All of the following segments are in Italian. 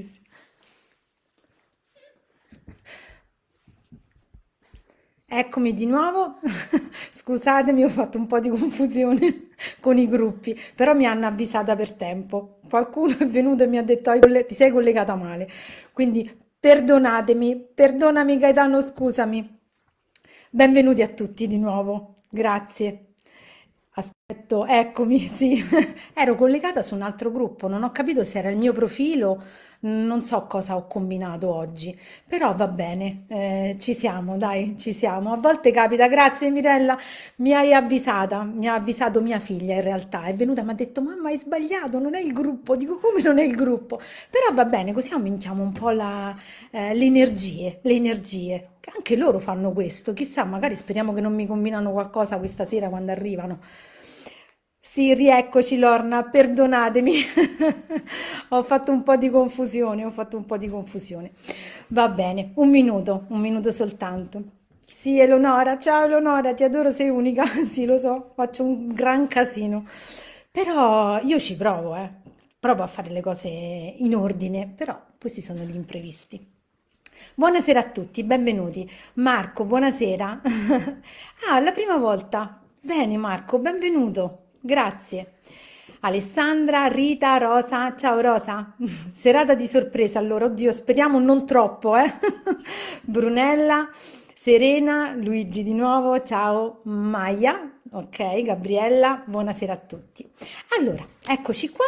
sì, sì. Eccomi di nuovo, scusatemi, ho fatto un po' di confusione con i gruppi, però mi hanno avvisata per tempo. Qualcuno è venuto e mi ha detto ti sei collegata male, quindi perdonatemi, perdonami Gaetano, scusami. Benvenuti a tutti di nuovo, grazie. Perfetto, eccomi, sì. Ero collegata su un altro gruppo, non ho capito se era il mio profilo, non so cosa ho combinato oggi, però va bene, eh, ci siamo, dai, ci siamo. A volte capita, grazie Mirella, mi hai avvisata, mi ha avvisato mia figlia in realtà, è venuta e mi ha detto mamma hai sbagliato, non è il gruppo, dico come non è il gruppo? Però va bene, così aumentiamo un po' la, eh, le energie, le energie. Anche loro fanno questo, chissà, magari speriamo che non mi combinano qualcosa questa sera quando arrivano. Sì, rieccoci Lorna, perdonatemi, ho fatto un po' di confusione, ho fatto un po' di confusione. Va bene, un minuto, un minuto soltanto. Sì, Eleonora, ciao Eleonora, ti adoro, sei unica, sì lo so, faccio un gran casino, però io ci provo, eh. provo a fare le cose in ordine, però questi sono gli imprevisti. Buonasera a tutti, benvenuti. Marco, buonasera. ah, la prima volta. Bene Marco, benvenuto. Grazie. Alessandra, Rita, Rosa, ciao Rosa, serata di sorpresa allora, oddio speriamo non troppo, eh? Brunella, Serena, Luigi di nuovo, ciao Maya, ok Gabriella, buonasera a tutti. Allora, eccoci qua,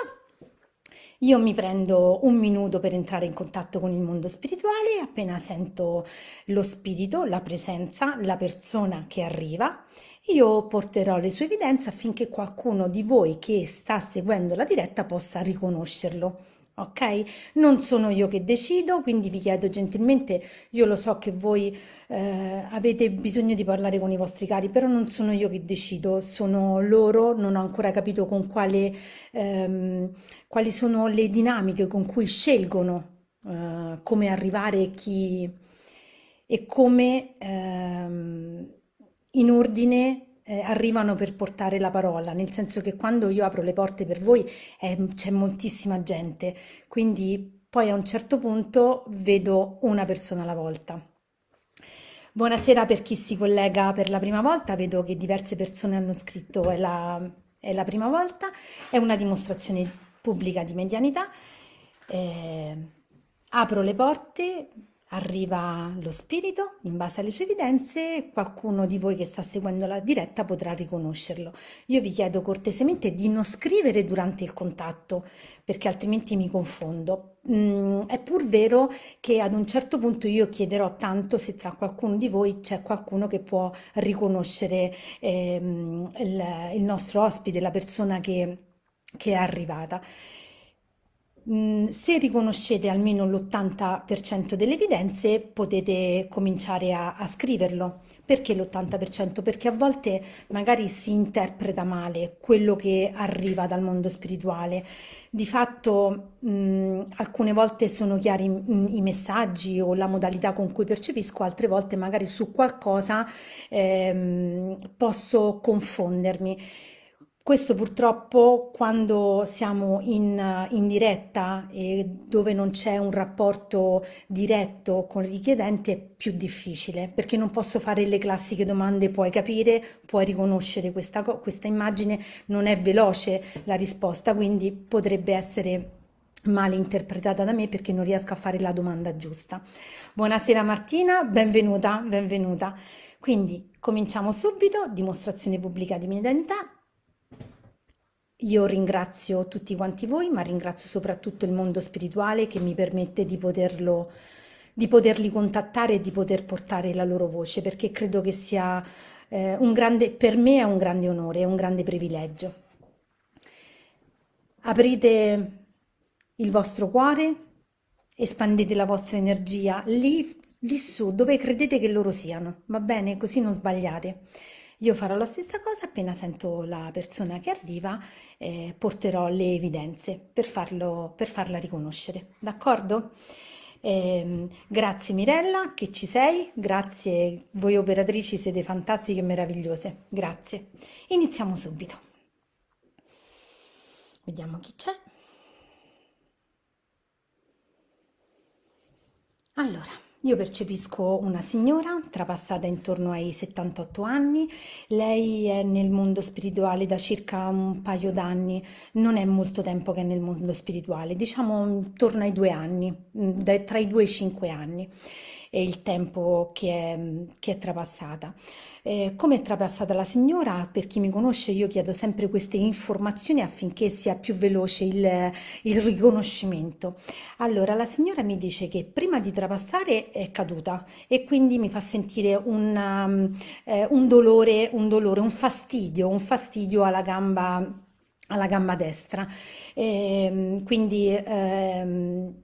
io mi prendo un minuto per entrare in contatto con il mondo spirituale, appena sento lo spirito, la presenza, la persona che arriva io porterò le sue evidenze affinché qualcuno di voi che sta seguendo la diretta possa riconoscerlo. Ok? Non sono io che decido, quindi vi chiedo gentilmente, io lo so che voi eh, avete bisogno di parlare con i vostri cari, però non sono io che decido, sono loro, non ho ancora capito con quale, ehm, quali sono le dinamiche con cui scelgono eh, come arrivare e chi e come... Ehm, in ordine eh, arrivano per portare la parola, nel senso che quando io apro le porte per voi eh, c'è moltissima gente, quindi poi a un certo punto vedo una persona alla volta. Buonasera per chi si collega per la prima volta, vedo che diverse persone hanno scritto è la, è la prima volta, è una dimostrazione pubblica di medianità. Eh, apro le porte, arriva lo spirito in base alle sue evidenze qualcuno di voi che sta seguendo la diretta potrà riconoscerlo. Io vi chiedo cortesemente di non scrivere durante il contatto perché altrimenti mi confondo. Mm, è pur vero che ad un certo punto io chiederò tanto se tra qualcuno di voi c'è qualcuno che può riconoscere ehm, il, il nostro ospite, la persona che, che è arrivata. Mm, se riconoscete almeno l'80% delle evidenze potete cominciare a, a scriverlo. Perché l'80%? Perché a volte magari si interpreta male quello che arriva dal mondo spirituale. Di fatto mh, mm, alcune volte sono chiari mh, i messaggi o la modalità con cui percepisco, altre volte magari su qualcosa ehm, posso confondermi. Questo purtroppo quando siamo in, in diretta e dove non c'è un rapporto diretto con il richiedente è più difficile perché non posso fare le classiche domande puoi capire, puoi riconoscere questa, questa immagine, non è veloce la risposta quindi potrebbe essere mal interpretata da me perché non riesco a fare la domanda giusta. Buonasera Martina, benvenuta, benvenuta. Quindi cominciamo subito, dimostrazione pubblica di mia identità, io ringrazio tutti quanti voi, ma ringrazio soprattutto il mondo spirituale che mi permette di, poterlo, di poterli contattare e di poter portare la loro voce, perché credo che sia eh, un grande, per me è un grande onore, è un grande privilegio. Aprite il vostro cuore, espandete la vostra energia lì, lì su, dove credete che loro siano, va bene? Così non sbagliate. Io farò la stessa cosa appena sento la persona che arriva, eh, porterò le evidenze per, farlo, per farla riconoscere, d'accordo? Eh, grazie Mirella che ci sei, grazie voi operatrici siete fantastiche e meravigliose, grazie. Iniziamo subito. Vediamo chi c'è. Allora. Io percepisco una signora trapassata intorno ai 78 anni, lei è nel mondo spirituale da circa un paio d'anni, non è molto tempo che è nel mondo spirituale, diciamo intorno ai due anni, mm, tra i due e i cinque anni e il tempo che è, che è trapassata. Eh, come è trapassata la signora? Per chi mi conosce io chiedo sempre queste informazioni affinché sia più veloce il, il riconoscimento. Allora, la signora mi dice che prima di trapassare è caduta e quindi mi fa sentire un, eh, un dolore, un dolore, un fastidio, un fastidio alla gamba alla gamba destra. E, ehm, quindi ehm,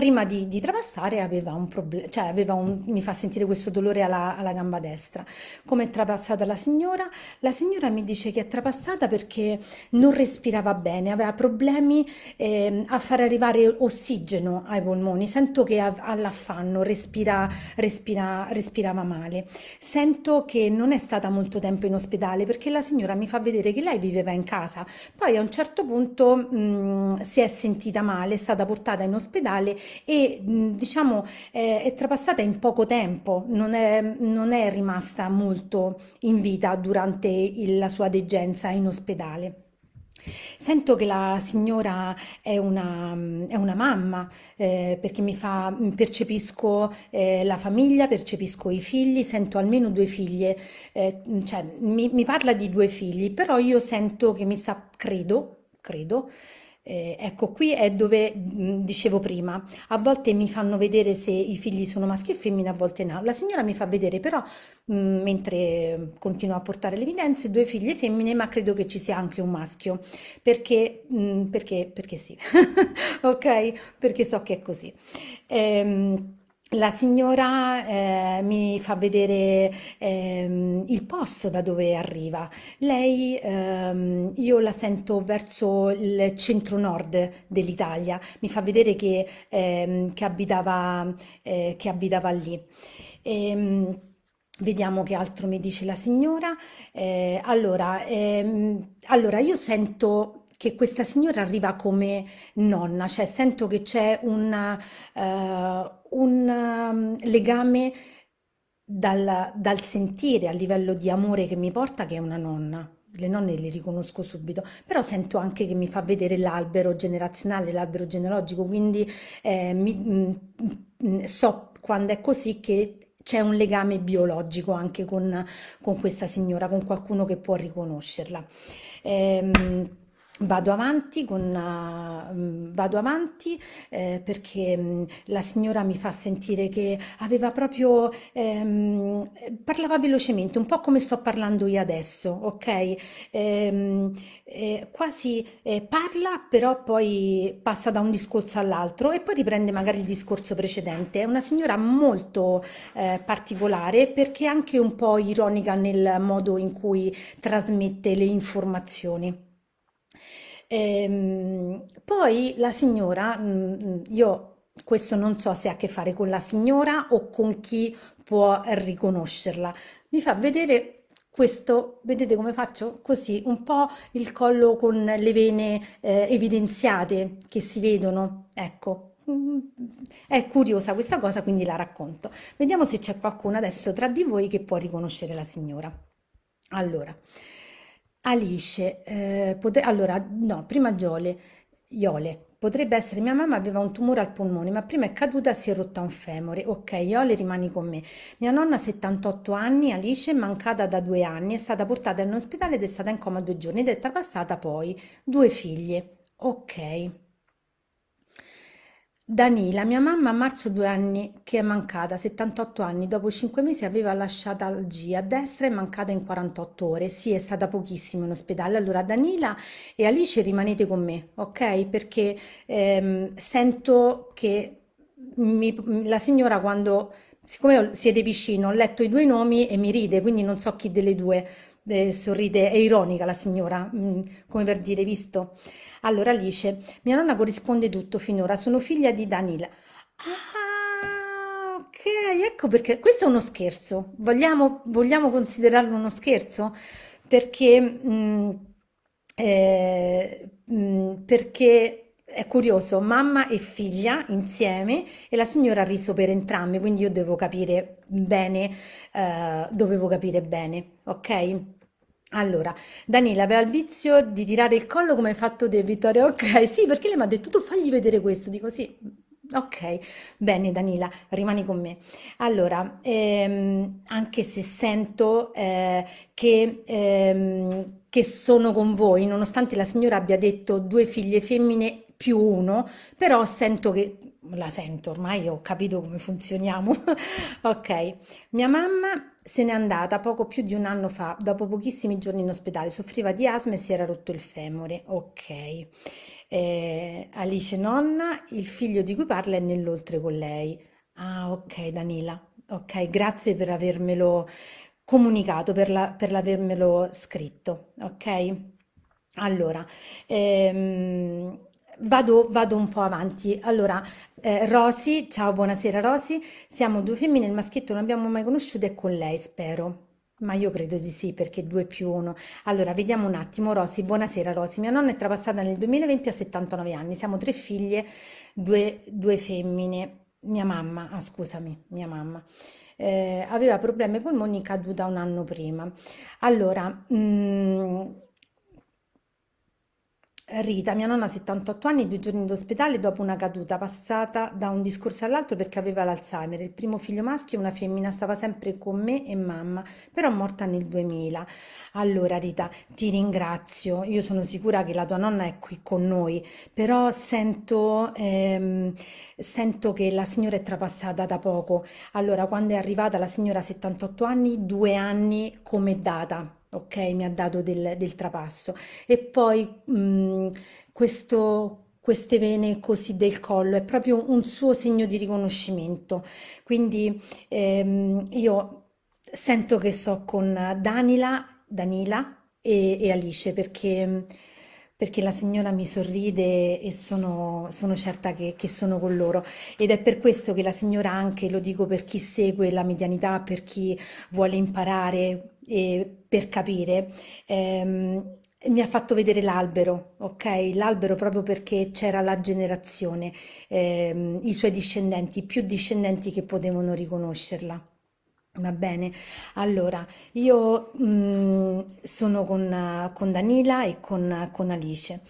prima di, di trapassare aveva un problema, cioè aveva un, mi fa sentire questo dolore alla, alla gamba destra. Come è trapassata la signora? La signora mi dice che è trapassata perché non respirava bene, aveva problemi eh, a far arrivare ossigeno ai polmoni, sento che ha l'affanno, respira, respira, respirava male, sento che non è stata molto tempo in ospedale perché la signora mi fa vedere che lei viveva in casa, poi a un certo punto mh, mm, si è sentita male, è stata portata in ospedale e diciamo eh, è trapassata in poco tempo, non è, non è rimasta molto in vita durante il, la sua degenza in ospedale. Sento che la signora è una, è una mamma eh, perché mi fa, percepisco eh, la famiglia, percepisco i figli, sento almeno due figlie, eh, cioè mi, mi parla di due figli, però io sento che mi sta, credo, credo, eh, ecco, qui è dove mh, dicevo prima, a volte mi fanno vedere se i figli sono maschi o femmine, a volte no. La signora mi fa vedere però, mh, mentre continua a portare le evidenze, due figlie femmine, ma credo che ci sia anche un maschio, perché, mh, perché, perché sì, ok? Perché so che è così. Ehm, la signora eh, mi fa vedere ehm, il posto da dove arriva. Lei, ehm, io la sento verso il centro-nord dell'Italia, mi fa vedere che, ehm, che, abitava, eh, che abitava, lì. Ehm, Vediamo che altro mi dice la signora. Eh, allora, ehm, allora, io sento che questa signora arriva come nonna, cioè sento che c'è una, uh, un uh, legame dal, dal sentire a livello di amore che mi porta che è una nonna le nonne le riconosco subito, però sento anche che mi fa vedere l'albero generazionale, l'albero genealogico, quindi eh, mi, mh, mm, mm, so quando è così che c'è un legame biologico anche con, con, questa signora, con qualcuno che può riconoscerla. Ehm, Vado avanti, con, uh, vado avanti eh, perché mh, mm, la signora mi fa sentire che aveva proprio, ehm, parlava velocemente, un po' come sto parlando io adesso, ok? Ehm, eh, quasi eh, parla, però poi passa da un discorso all'altro e poi riprende magari il discorso precedente. È una signora molto eh, particolare perché è anche un po' ironica nel modo in cui trasmette le informazioni. Ehm, poi la signora, mm, mm, io questo non so se ha a che fare con la signora o con chi può riconoscerla, mi fa vedere questo, vedete come faccio? Così, un po' il collo con le vene eh, evidenziate che si vedono, ecco. Mm, è curiosa questa cosa, quindi la racconto. Vediamo se c'è qualcuno adesso tra di voi che può riconoscere la signora. Allora, Alice, eh, allora no, prima Giole, Iole. Potrebbe essere mia mamma aveva un tumore al polmone, ma prima è caduta e si è rotta un femore. Ok, Iole, rimani con me. Mia nonna, 78 anni, Alice, mancata da due anni, è stata portata in ospedale ed è stata in coma due giorni ed è trapassata poi due figlie. Ok. Danila, mia mamma a marzo due anni che è mancata, 78 anni, dopo 5 mesi aveva lasciato al G a destra e mancata in 48 ore. Sì, è stata pochissimo in ospedale. Allora Danila e Alice rimanete con me, ok? Perché ehm, sento che mi, la signora quando, siccome siete vicino, ho letto i due nomi e mi ride, quindi non so chi delle due eh, sorride, è ironica la signora, mh, mm, come per dire, visto? Allora Alice, mia nonna corrisponde tutto finora, sono figlia di Danila. Ah, ok, ecco perché questo è uno scherzo. Vogliamo, vogliamo considerarlo uno scherzo? Perché, mh, mm, eh, mh, mm, perché è curioso, mamma e figlia insieme e la signora ha riso per entrambi, quindi io devo capire bene, eh, dovevo capire bene, ok? Allora, Daniela aveva il vizio di tirare il collo come hai fatto te, Vittoria. Ok, sì, perché lei mi ha detto tu fagli vedere questo. Dico sì, ok, bene Danila, rimani con me. Allora, ehm, anche se sento eh, che, ehm, che sono con voi, nonostante la signora abbia detto due figlie femmine più uno, però sento che la sento ormai, ho capito come funzioniamo. ok, mia mamma se n'è andata poco più di un anno fa, dopo pochissimi giorni in ospedale, soffriva di asma e si era rotto il femore. Ok, eh, Alice nonna, il figlio di cui parla è nell'oltre con lei. Ah, ok, Danila. Ok, grazie per avermelo comunicato, per, la, per avermelo scritto. Ok, allora. Ehm, Vado, vado, un po' avanti. Allora, eh, Rosy, ciao, buonasera Rosy. Siamo due femmine, il maschietto non abbiamo mai conosciuto è con lei spero. Ma io credo di sì, perché due più uno. Allora, vediamo un attimo. Rosy, buonasera Rosy. Mia nonna è trapassata nel 2020 a 79 anni. Siamo tre figlie, due, due femmine. Mia mamma, ah, scusami, mia mamma. Eh, aveva problemi ai polmoni caduta un anno prima. Allora, mh, mm, Rita, mia nonna 78 anni, due giorni d'ospedale dopo una caduta passata da un discorso all'altro perché aveva l'Alzheimer. Il primo figlio maschio, e una femmina, stava sempre con me e mamma, però morta nel 2000. Allora Rita, ti ringrazio, io sono sicura che la tua nonna è qui con noi, però sento, ehm, sento che la signora è trapassata da poco. Allora, quando è arrivata la signora 78 anni, due anni come data ok? Mi ha dato del, del trapasso. E poi mh, mhmm, questo, queste vene così del collo, è proprio un suo segno di riconoscimento. Quindi ehm, io sento che so con Danila, Danila e, e Alice perché mhmm, perché la signora mi sorride e sono, sono certa che, che, sono con loro. Ed è per questo che la signora anche, lo dico per chi segue la medianità, per chi vuole imparare e per capire, ehm, mi ha fatto vedere l'albero, ok? L'albero proprio perché c'era la generazione, ehm, i suoi discendenti, più discendenti che potevano riconoscerla. Va bene, allora io mh, mm, sono con, con, Danila e con, con, Alice.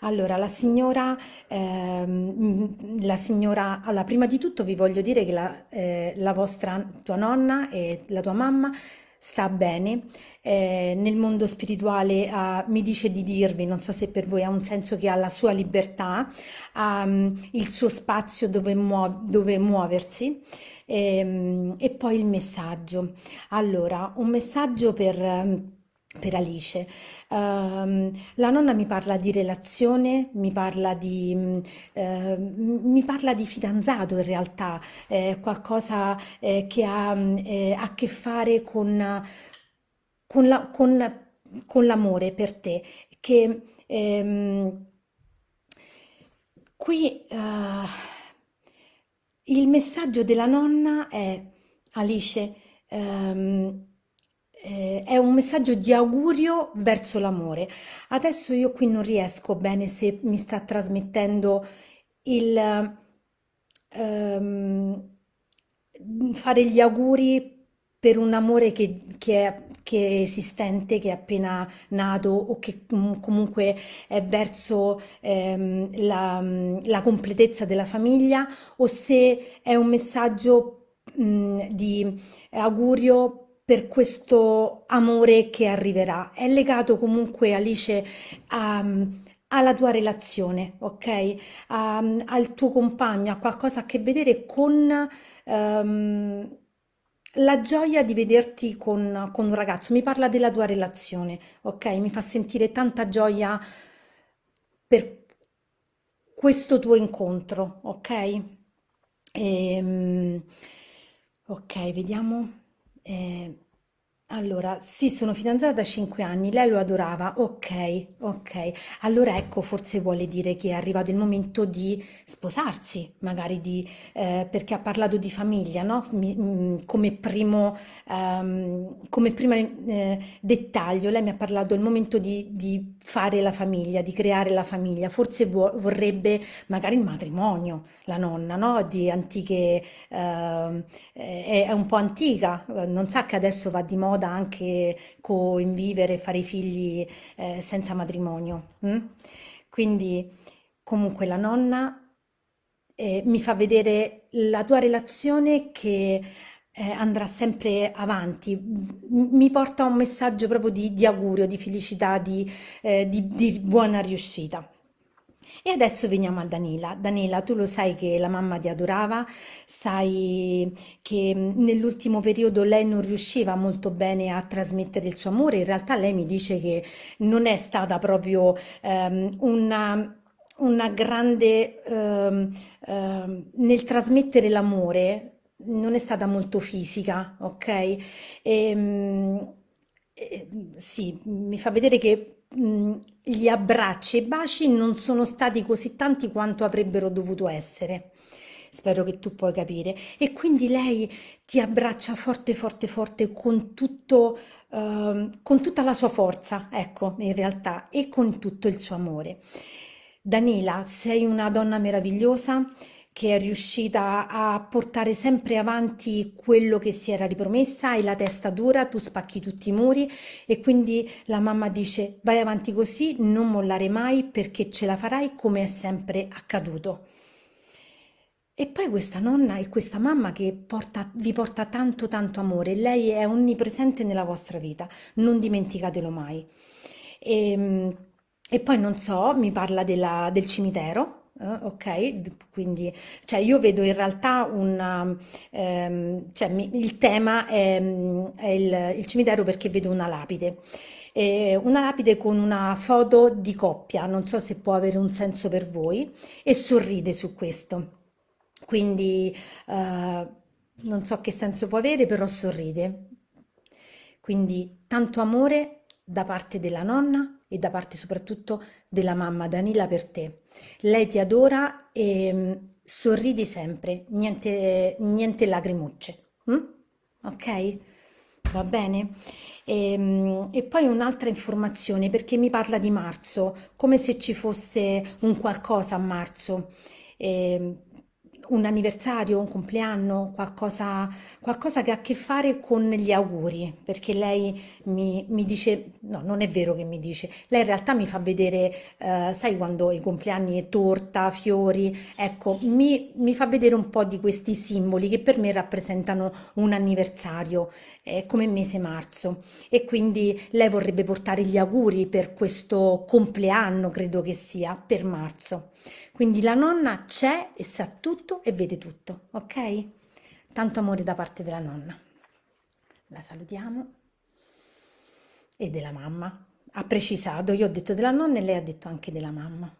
Allora, la signora, ehm, mm, la signora, allora prima di tutto vi voglio dire che la, eh, la vostra, tua nonna e la tua mamma sta bene. Eh, nel mondo spirituale eh, mi dice di dirvi, non so se per voi ha un senso che ha la sua libertà, ha mm, il suo spazio dove, muo dove muoversi. E, ehm, e poi il messaggio. Allora, un messaggio per per Alice. Uh, la nonna mi parla di relazione, mi parla di, uh, mi parla di fidanzato in realtà, eh, qualcosa eh, che ha eh, a che fare con, con, la, con, con l'amore per te, che ehm, qui... Uh, il messaggio della nonna è, Alice, ehm, eh, è un messaggio di augurio verso l'amore. Adesso io qui non riesco bene se mi sta trasmettendo il ehm, fare gli auguri per un amore che, che, è, che, è, esistente, che è appena nato o che comunque è verso ehm, la, la, completezza della famiglia o se è un messaggio mh, di augurio per questo amore che arriverà. È legato comunque, Alice, a, alla tua relazione, ok? A, al tuo compagno, a qualcosa a che vedere con... Um, la gioia di vederti con, con un ragazzo, mi parla della tua relazione, ok? Mi fa sentire tanta gioia per questo tuo incontro, ok? Ehm, ok, vediamo. Eh, allora, sì, sono fidanzata da 5 anni, lei lo adorava, ok, ok. Allora ecco, forse vuole dire che è arrivato il momento di sposarsi, magari di, eh, perché ha parlato di famiglia, no? Mi- mh, mm, come primo, ehm, come prima, eh, dettaglio, lei mi ha parlato del momento di, di fare la famiglia, di creare la famiglia. Forse vorrebbe magari il matrimonio, la nonna, no? Di antiche, ehm, eh, è, è un po' antica, non sa che adesso va di moda moda anche convivere, fare i figli eh, senza matrimonio. Mm? Quindi comunque la nonna eh, mi fa vedere la tua relazione che eh, andrà sempre avanti, mi porta un messaggio proprio di, di augurio, di felicità, di, eh, di, di buona riuscita. E adesso veniamo a Danila. Danila, tu lo sai che la mamma ti adorava, sai che mm, nell'ultimo periodo lei non riusciva molto bene a trasmettere il suo amore, in realtà lei mi dice che non è stata proprio ehm, una una grande ehm, ehm, nel trasmettere l'amore non è stata molto fisica, ok? Ehm, e, eh, sì, mi fa vedere che gli abbracci e i baci non sono stati così tanti quanto avrebbero dovuto essere. Spero che tu puoi capire. E quindi lei ti abbraccia forte, forte, forte con, tutto, eh, con tutta la sua forza, ecco, in realtà, e con tutto il suo amore. Danila, sei una donna meravigliosa che è riuscita a portare sempre avanti quello che si era ripromessa, hai la testa dura, tu spacchi tutti i muri e quindi la mamma dice vai avanti così, non mollare mai perché ce la farai come è sempre accaduto. E poi questa nonna e questa mamma che porta, vi porta tanto tanto amore, lei è onnipresente nella vostra vita, non dimenticatelo mai. E, ehm, e poi non so, mi parla della, del cimitero, Uh, ok, quindi cioè io vedo in realtà un um, cioè, mi, il tema è, è il, il, cimitero perché vedo una lapide. Eh, una lapide con una foto di coppia, non so se può avere un senso per voi, e sorride su questo. Quindi uh, non so che senso può avere, però sorride. Quindi tanto amore da parte della nonna e da parte soprattutto della mamma Danila per te. Lei ti adora e mm, sorridi sempre, niente, niente lacrimucce. Mm? Ok? Va bene? E, mm, e poi un'altra informazione perché mi parla di marzo, come se ci fosse un qualcosa a marzo. E, mm, un anniversario, un compleanno, qualcosa, qualcosa, che ha a che fare con gli auguri, perché lei mi, mi, dice, no, non è vero che mi dice, lei in realtà mi fa vedere, eh, sai quando i compleanni è torta, fiori, ecco, mi, mi, fa vedere un po' di questi simboli che per me rappresentano un anniversario, eh, come mese marzo, e quindi lei vorrebbe portare gli auguri per questo compleanno, credo che sia, per marzo. Quindi la nonna c'è e sa tutto e vede tutto, ok? Tanto amore da parte della nonna. La salutiamo e della mamma. Ha precisato, io ho detto della nonna e lei ha detto anche della mamma.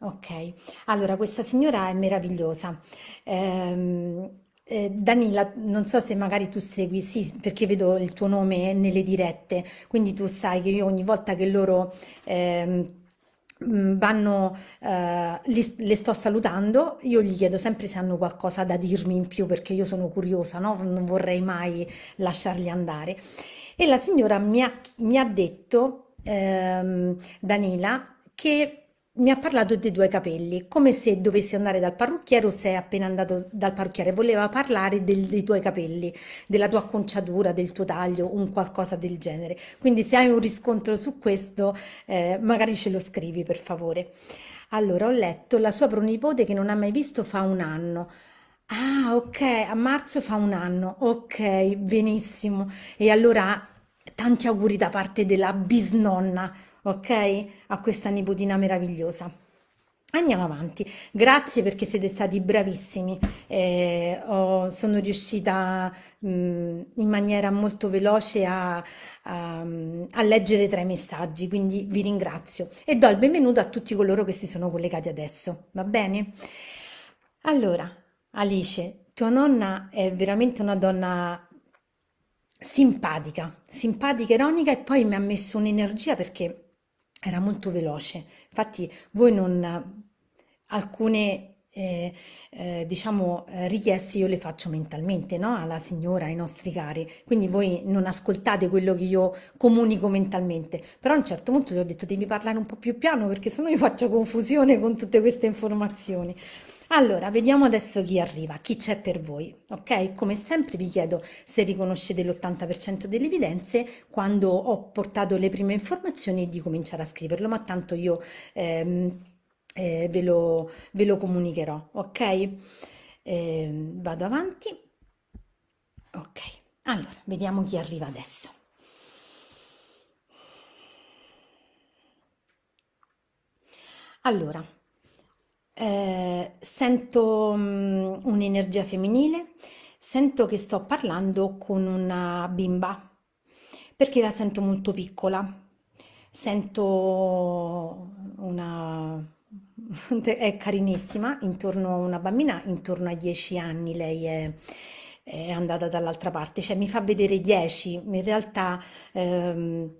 Ok, allora questa signora è meravigliosa. Ehm, eh, Danila, non so se magari tu segui, sì, perché vedo il tuo nome nelle dirette, quindi tu sai che io ogni volta che loro eh, vanno, eh, li, le sto salutando, io gli chiedo sempre se hanno qualcosa da dirmi in più perché io sono curiosa, no? non vorrei mai lasciarli andare. E la signora mi ha, mi ha detto, ehm, Danila, che mi ha parlato dei due capelli, come se dovessi andare dal parrucchiere o sei appena andato dal parrucchiere, voleva parlare del, dei tuoi capelli, della tua acconciatura, del tuo taglio, un qualcosa del genere. Quindi se hai un riscontro su questo, eh, magari ce lo scrivi per favore. Allora, ho letto la sua pronipote che non ha mai visto fa un anno. Ah, ok, a marzo fa un anno. Ok, benissimo. E allora tanti auguri da parte della bisnonna ok? A questa nipotina meravigliosa. Andiamo avanti, grazie perché siete stati bravissimi, eh, oh, sono riuscita mh, mm, in maniera molto veloce a, a, a leggere tra i messaggi, quindi vi ringrazio e do il benvenuto a tutti coloro che si sono collegati adesso, va bene? Allora, Alice, tua nonna è veramente una donna simpatica, simpatica, ironica e poi mi ha messo un'energia perché era molto veloce. Infatti voi non alcune eh, eh, diciamo eh, richieste io le faccio mentalmente no? alla signora, ai nostri cari, quindi voi non ascoltate quello che io comunico mentalmente, però a un certo punto gli ho detto devi parlare un po' più piano perché sennò io faccio confusione con tutte queste informazioni. Allora, vediamo adesso chi arriva, chi c'è per voi, ok? Come sempre vi chiedo se riconoscete l'80% delle evidenze quando ho portato le prime informazioni di cominciare a scriverlo, ma tanto io ehm, eh, ve, lo, ve, lo, comunicherò, ok? Eh, vado avanti. Ok, allora, vediamo chi arriva adesso. Allora, eh, sento mm, un'energia femminile, sento che sto parlando con una bimba, perché la sento molto piccola, sento una... è carinissima, intorno a una bambina, intorno ai dieci anni lei è è andata dall'altra parte, cioè mi fa vedere 10, in realtà ehm,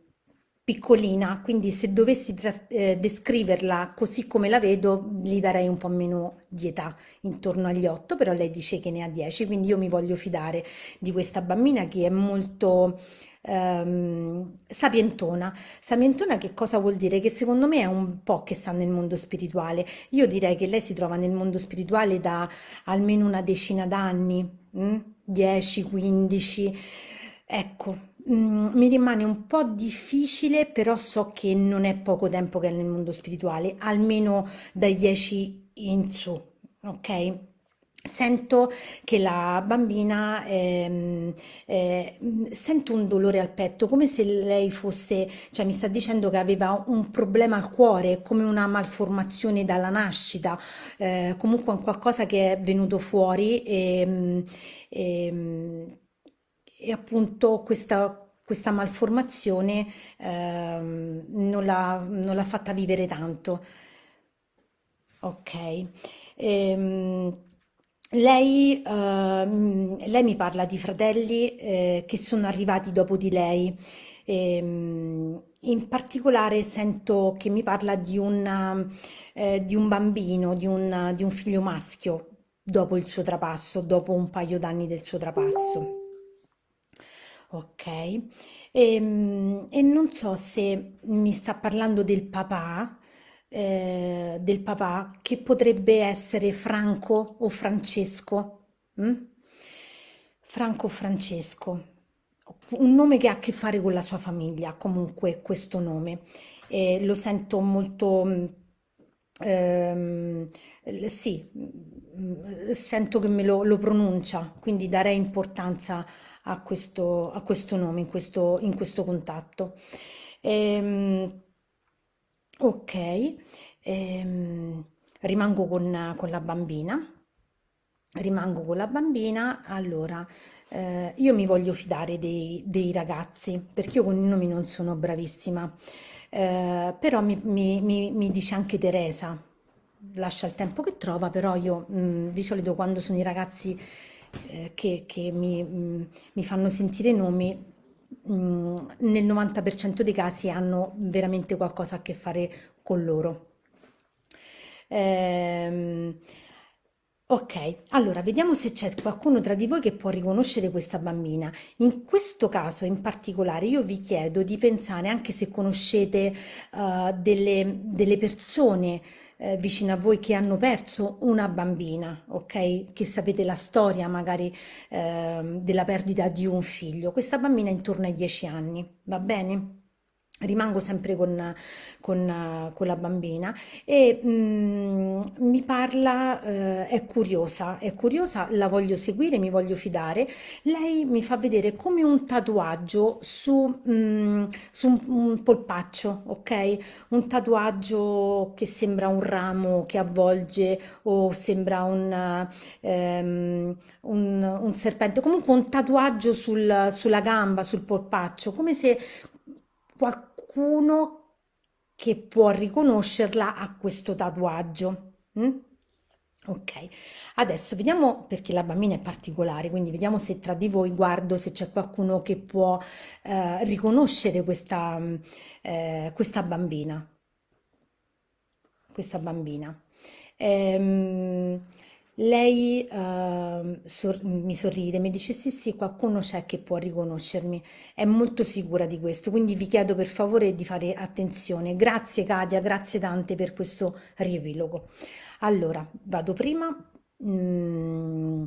piccolina, quindi se dovessi eh, descriverla così come la vedo, gli darei un po' meno di età, intorno agli 8, però lei dice che ne ha 10, quindi io mi voglio fidare di questa bambina che è molto ehm, sapientona. Sapientona che cosa vuol dire? Che secondo me è un po' che sta nel mondo spirituale. Io direi che lei si trova nel mondo spirituale da almeno una decina d'anni, 10, mm? 15. Ecco, Mm, mi rimane un po' difficile, però so che non è poco tempo che è nel mondo spirituale, almeno dai 10 in su, ok? Sento che la bambina, ehm, eh, sento un dolore al petto, come se lei fosse, cioè mi sta dicendo che aveva un problema al cuore, come una malformazione dalla nascita, eh, comunque qualcosa che è venuto fuori e, ehm, e ehm, e appunto questa, questa malformazione ehm, non, l'ha, non l'ha fatta vivere tanto. Ok. Ehm, lei, ehm, lei, mi parla di fratelli eh, che sono arrivati dopo di lei. Ehm, in particolare sento che mi parla di, una, eh, di un bambino, di un, di un figlio maschio dopo il suo trapasso, dopo un paio d'anni del suo trapasso. Ok, Ehm, e non so se mi sta parlando del papà, ehm, del papà che potrebbe essere Franco o Francesco, mh? Hm? Franco o Francesco, un nome che ha a che fare con la sua famiglia, comunque questo nome. Eh, lo sento molto, mm, ehm, sì, mm, sento che me lo, lo pronuncia, quindi darei importanza a questo, a questo nome, in questo, in questo contatto. Ehm, ok, ehm, rimango con, con la bambina, rimango con la bambina, allora eh, io mi voglio fidare dei, dei, ragazzi perché io con i nomi non sono bravissima, eh, però mi, mi, mi, mi, dice anche Teresa, lascia il tempo che trova, però io mh, mm, di solito quando sono i ragazzi eh, che, che mi, mm, mi, fanno sentire nomi, mm, nel 90% dei casi hanno veramente qualcosa a che fare con loro. Ehm, ok, allora vediamo se c'è qualcuno tra di voi che può riconoscere questa bambina. In questo caso in particolare io vi chiedo di pensare, anche se conoscete uh, delle, delle persone, eh, vicino a voi che hanno perso una bambina, ok? Che sapete la storia magari eh, della perdita di un figlio. Questa bambina è intorno ai 10 anni, va bene? rimango sempre con, con, con, la bambina e mh, mm, mi parla, eh, è curiosa, è curiosa, la voglio seguire, mi voglio fidare. Lei mi fa vedere come un tatuaggio su, mh, mm, su un, un, polpaccio, ok? Un tatuaggio che sembra un ramo che avvolge o sembra un, um, un, un serpente, comunque un tatuaggio sul, sulla gamba, sul polpaccio, come se qualcosa qualcuno che può riconoscerla a questo tatuaggio. Mm? Ok, adesso vediamo perché la bambina è particolare, quindi vediamo se tra di voi guardo se c'è qualcuno che può eh, riconoscere questa, eh, questa, bambina. Questa bambina. Ehm, lei eh, sor- mi sorride, mi dice sì sì, qualcuno c'è che può riconoscermi, è molto sicura di questo, quindi vi chiedo per favore di fare attenzione. Grazie Katia, grazie tante per questo riepilogo. Allora, vado prima. Mm,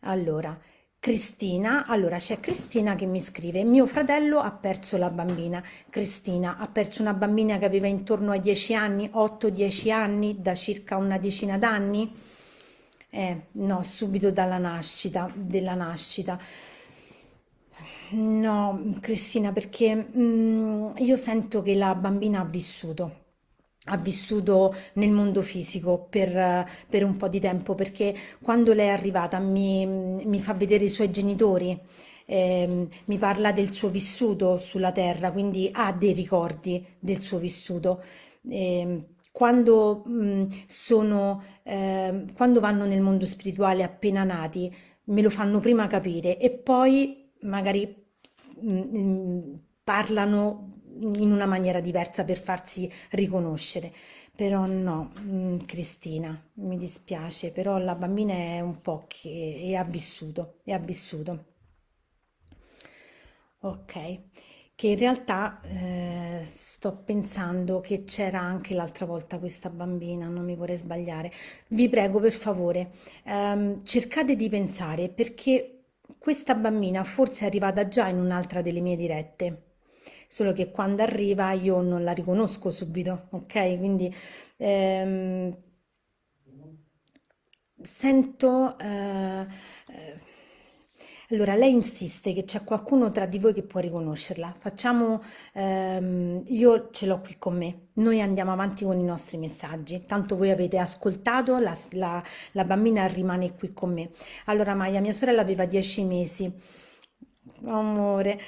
allora, Cristina, allora c'è Cristina che mi scrive: Mio fratello ha perso la bambina. Cristina ha perso una bambina che aveva intorno ai 10 anni, 8-10 anni, da circa una decina d'anni eh, no, subito dalla nascita, della nascita. No, Cristina, perché mh, mm, io sento che la bambina ha vissuto ha vissuto nel mondo fisico per, per, un po' di tempo perché quando lei è arrivata mi, mi fa vedere i suoi genitori, eh, mi parla del suo vissuto sulla terra, quindi ha dei ricordi del suo vissuto. Eh, quando, mh, sono, eh, quando vanno nel mondo spirituale appena nati, me lo fanno prima capire e poi magari mh, mh, parlano in una maniera diversa per farsi riconoscere. Però no, Cristina, mi dispiace, però la bambina è un po' che ha vissuto, e ha vissuto. Ok che in realtà eh, sto pensando che c'era anche l'altra volta questa bambina, non mi vorrei sbagliare. Vi prego per favore, ehm, cercate di pensare perché questa bambina forse è arrivata già in un'altra delle mie dirette, solo che quando arriva io non la riconosco subito, ok? Quindi ehm, sento... Eh, eh allora, lei insiste che c'è qualcuno tra di voi che può riconoscerla. Facciamo, ehm, io ce l'ho qui con me. Noi andiamo avanti con i nostri messaggi. Tanto voi avete ascoltato, la, la, la bambina rimane qui con me. Allora, Maya, mia sorella aveva 10 mesi. Amore,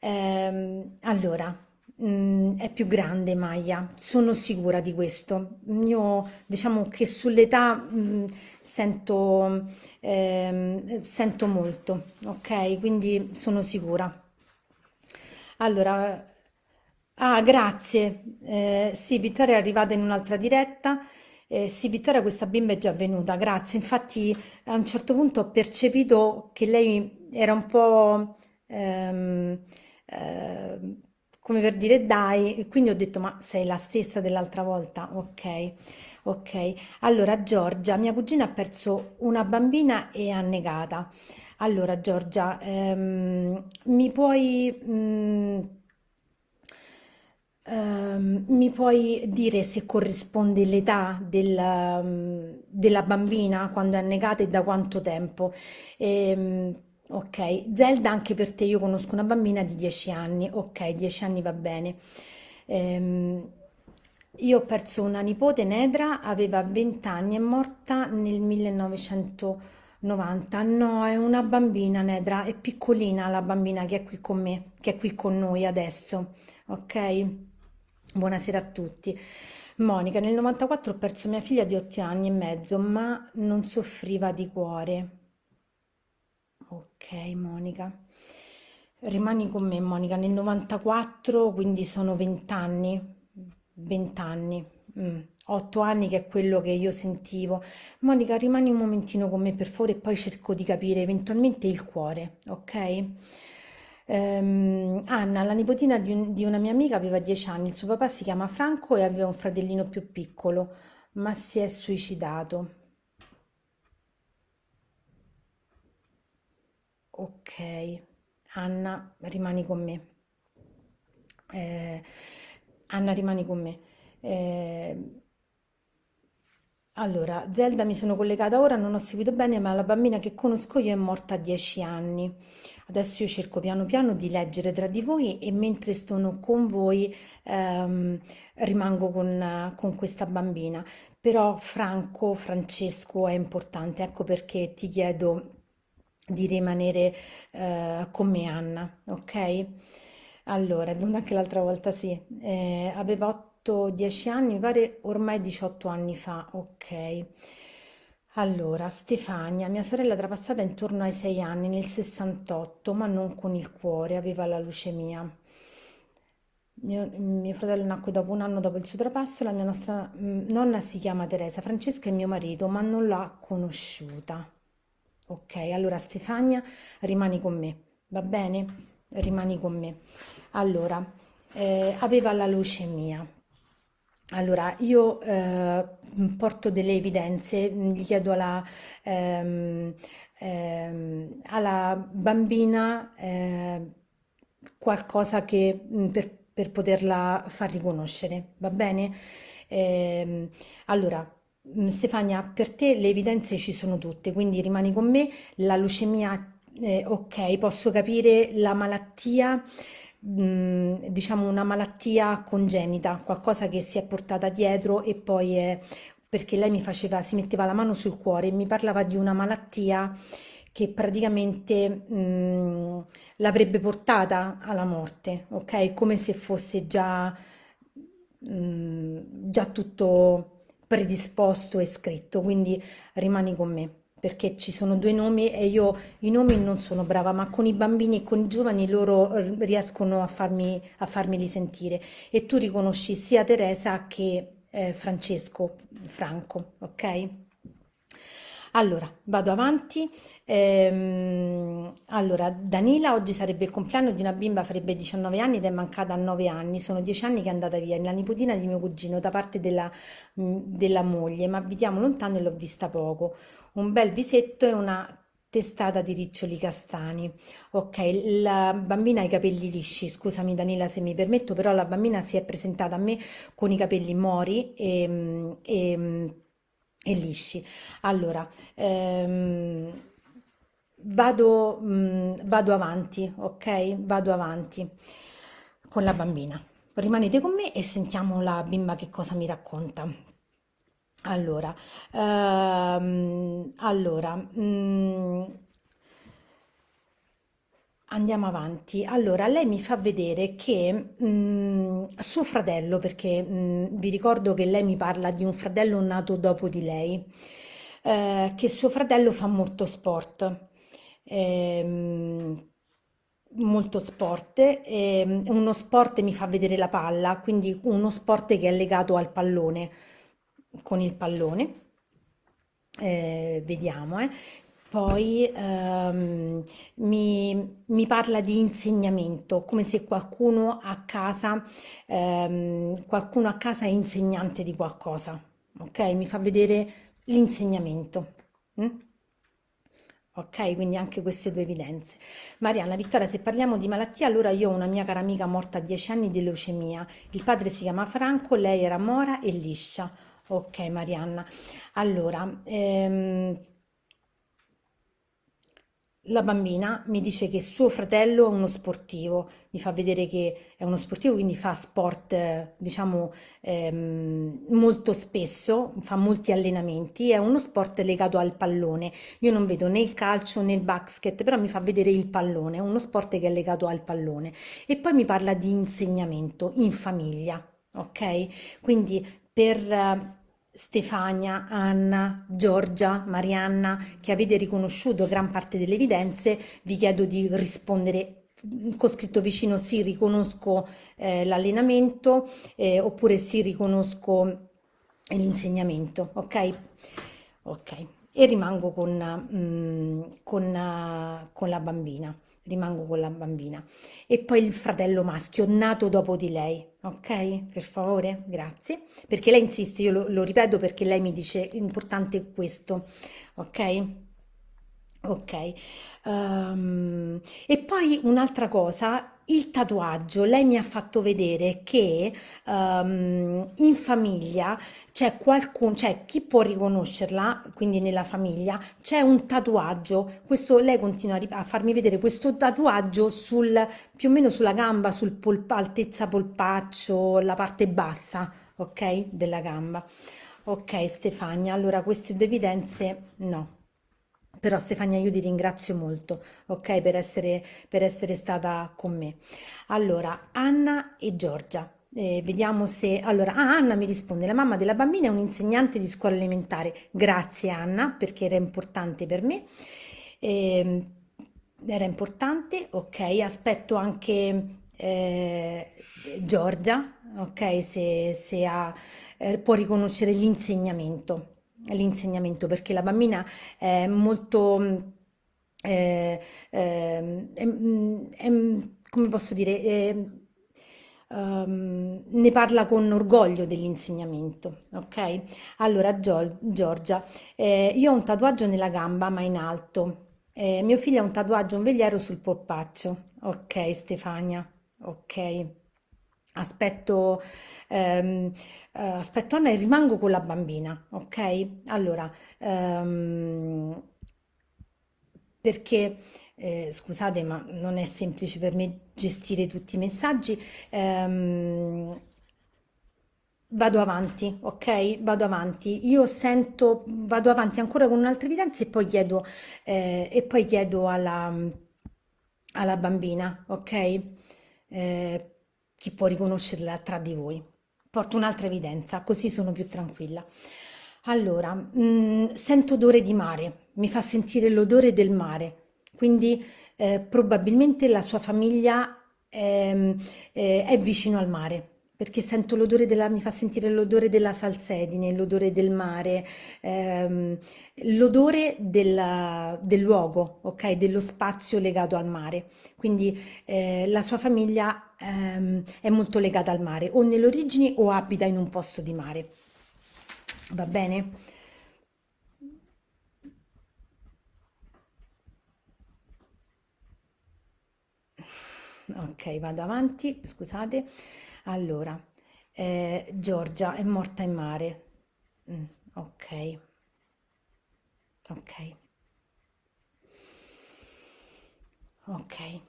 ehm, allora, Mm, è più grande Maya, sono sicura di questo. Io diciamo che sull'età mm, sento, ehm, sento molto, ok? Quindi sono sicura. Allora, ah, grazie. Eh, sì, Vittoria è arrivata in un'altra diretta. Eh, sì, Vittoria, questa bimba è già venuta, grazie. Infatti, a un certo punto ho percepito che lei era un po', ehm, eh, come per dire, dai, quindi ho detto, ma sei la stessa dell'altra volta? Ok. Ok, allora Giorgia, mia cugina ha perso una bambina e è annegata. Allora Giorgia, ehm, mi puoi, mm, ehm, mi puoi dire se corrisponde l'età del, della bambina quando è annegata e da quanto tempo? Ehm, ok, Zelda anche per te, io conosco una bambina di 10 anni, ok, 10 anni va bene. Ehm, io ho perso una nipote, Nedra, aveva 20 anni, è morta nel 1990. No, è una bambina, Nedra, è piccolina la bambina che è qui con me, che è qui con noi adesso. Ok? Buonasera a tutti. Monica, nel 94 ho perso mia figlia di 8 anni e mezzo, ma non soffriva di cuore. Ok, Monica. Rimani con me, Monica, nel 94, quindi sono 20 anni vent'anni, mm, otto anni che è quello che io sentivo. Monica, rimani un momentino con me per favore e poi cerco di capire eventualmente il cuore, ok? Ehm, Anna, la nipotina di, un, di, una mia amica, aveva 10 anni, il suo papà si chiama Franco e aveva un fratellino più piccolo, ma si è suicidato. Ok, Anna, rimani con me. Eh, Anna rimani con me. Eh, allora, Zelda mi sono collegata ora, non ho seguito bene, ma la bambina che conosco io è morta a 10 anni. Adesso io cerco piano piano di leggere tra di voi e mentre sono con voi ehm, rimango con, con, questa bambina. Però Franco, Francesco è importante, ecco perché ti chiedo di rimanere eh, con me Anna, ok? Allora, non anche l'altra volta sì, eh, aveva 8-10 anni, mi pare ormai 18 anni fa, ok. Allora, Stefania, mia sorella trapassata intorno ai 6 anni, nel 68, ma non con il cuore, aveva la leucemia. Mio, mio fratello nacque dopo un anno dopo il suo trapasso, la mia nostra mh, mm, nonna si chiama Teresa, Francesca è mio marito, ma non l'ha conosciuta. Ok, allora Stefania, rimani con me, va bene? Rimani con me. Allora, eh, aveva la leucemia. Allora, io eh, porto delle evidenze, gli chiedo alla, ehm, ehm, alla bambina eh, qualcosa che, mm, per, per, poterla far riconoscere, va bene? Eh, allora, mm, Stefania, per te le evidenze ci sono tutte, quindi rimani con me, la leucemia, eh, ok, posso capire la malattia diciamo una malattia congenita, qualcosa che si è portata dietro e poi è perché lei mi faceva, si metteva la mano sul cuore e mi parlava di una malattia che praticamente l'avrebbe portata alla morte, ok? Come se fosse già, mh, già tutto predisposto e scritto, quindi rimani con me perché ci sono due nomi e io i nomi non sono brava, ma con i bambini e con i giovani loro eh, riescono a, farmi, a farmeli sentire. E tu riconosci sia Teresa che eh, Francesco Franco, ok? Allora, vado avanti. Ehm, allora, Danila oggi sarebbe il compleanno di una bimba, farebbe 19 anni ed è mancata a 9 anni. Sono 10 anni che è andata via, è la nipotina di mio cugino da parte della, mh, mm, della moglie, ma abitiamo lontano e l'ho vista poco. Un bel visetto e una testata di riccioli castani. Ok, la bambina ha i capelli lisci, scusami Danila se mi permetto, però la bambina si è presentata a me con i capelli mori e, mm, e mm, e lisci. Allora, ehm, vado, mh, mm, vado avanti, ok? Vado avanti con la bambina. Rimanete con me e sentiamo la bimba che cosa mi racconta. Allora, ehm, allora... Mh, mm, Andiamo avanti. Allora, lei mi fa vedere che mh, mm, suo fratello, perché mh, mm, vi ricordo che lei mi parla di un fratello nato dopo di lei, eh, che suo fratello fa molto sport, eh, molto sport, eh, uno sport mi fa vedere la palla, quindi uno sport che è legato al pallone, con il pallone. Eh, vediamo, eh poi ehm, mi, mi, parla di insegnamento, come se qualcuno a casa, ehm, qualcuno a casa è insegnante di qualcosa, ok? Mi fa vedere l'insegnamento. Mm? Ok, quindi anche queste due evidenze. Mariana, Vittoria, se parliamo di malattia, allora io ho una mia cara amica morta a 10 anni di leucemia. Il padre si chiama Franco, lei era mora e liscia. Ok, Marianna. Allora, ehm, la bambina mi dice che suo fratello è uno sportivo, mi fa vedere che è uno sportivo, quindi fa sport, diciamo, ehm, molto spesso, fa molti allenamenti, è uno sport legato al pallone. Io non vedo né il calcio né il basket, però mi fa vedere il pallone, è uno sport che è legato al pallone. E poi mi parla di insegnamento in famiglia, ok? Quindi per Stefania, Anna, Giorgia, Marianna, che avete riconosciuto gran parte delle evidenze, vi chiedo di rispondere mm, con scritto vicino sì riconosco eh, l'allenamento eh, oppure sì riconosco l'insegnamento, ok? Ok, e rimango con, mm, con, eh, con la bambina rimango con la bambina. E poi il fratello maschio nato dopo di lei, ok? Per favore, grazie. Perché lei insiste, io lo, lo ripeto perché lei mi dice l'importante è questo, ok? Ok, um, e poi un'altra cosa, il tatuaggio. Lei mi ha fatto vedere che um, in famiglia c'è qualcuno, cioè chi può riconoscerla, quindi nella famiglia c'è un tatuaggio. Questo, lei continua a, a farmi vedere questo tatuaggio sul, più o meno sulla gamba, sul polpa, altezza polpaccio, la parte bassa, ok, della gamba. Ok, Stefania, allora queste due evidenze no. Però Stefania io ti ringrazio molto, ok, per essere, per essere stata con me. Allora, Anna e Giorgia. Eh, vediamo se... Allora, ah, Anna mi risponde, la mamma della bambina è un'insegnante di scuola elementare. Grazie Anna, perché era importante per me. Eh, era importante, ok, aspetto anche eh, Giorgia, ok, se, se ha, eh, può riconoscere l'insegnamento l'insegnamento perché la bambina è molto mm, eh, eh, è, mm, è, mm, come posso dire è, um, ne parla con orgoglio dell'insegnamento ok allora Gio Giorgia eh, io ho un tatuaggio nella gamba ma in alto eh, mio figlio ha un tatuaggio un vegliero sul polpaccio ok Stefania ok aspetto, ehm, eh, aspetto Anna e rimango con la bambina, ok? Allora, ehm, perché eh, scusate, ma non è semplice per me gestire tutti i messaggi. Ehm, vado avanti, ok? Vado avanti. Io sento, vado avanti ancora con un'altra evidenza e poi chiedo, eh, e poi chiedo alla, alla bambina, ok? Eh, chi può riconoscerla tra di voi. Porto un'altra evidenza, così sono più tranquilla. Allora, mh, mm, sento odore di mare, mi fa sentire l'odore del mare, quindi eh, probabilmente la sua famiglia è, ehm, eh, è vicino al mare perché sento l'odore della, mi fa sentire l'odore della salsedine, l'odore del mare, ehm, l'odore del, del luogo, ok? Dello spazio legato al mare. Quindi eh, la sua famiglia ehm, è molto legata al mare, o nelle origini o abita in un posto di mare. Va bene? Ok, vado avanti, scusate. Allora, eh, Giorgia è morta in mare. Mm, ok. Ok. Ok.